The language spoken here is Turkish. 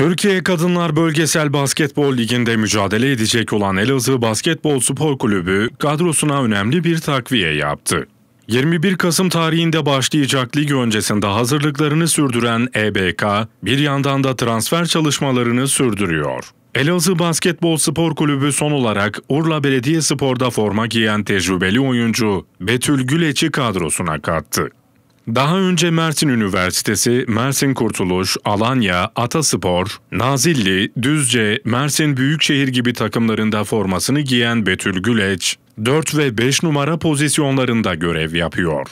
Türkiye Kadınlar Bölgesel Basketbol Ligi'nde mücadele edecek olan Elazığ Basketbol Spor Kulübü kadrosuna önemli bir takviye yaptı. 21 Kasım tarihinde başlayacak lig öncesinde hazırlıklarını sürdüren EBK, bir yandan da transfer çalışmalarını sürdürüyor. Elazığ Basketbol Spor Kulübü son olarak Urla Belediye Spor'da forma giyen tecrübeli oyuncu Betül Güleç'i kadrosuna kattı. Daha önce Mersin Üniversitesi, Mersin Kurtuluş, Alanya, Ataspor, Nazilli, Düzce, Mersin Büyükşehir gibi takımlarında formasını giyen Betül Güleç, 4 ve 5 numara pozisyonlarında görev yapıyor.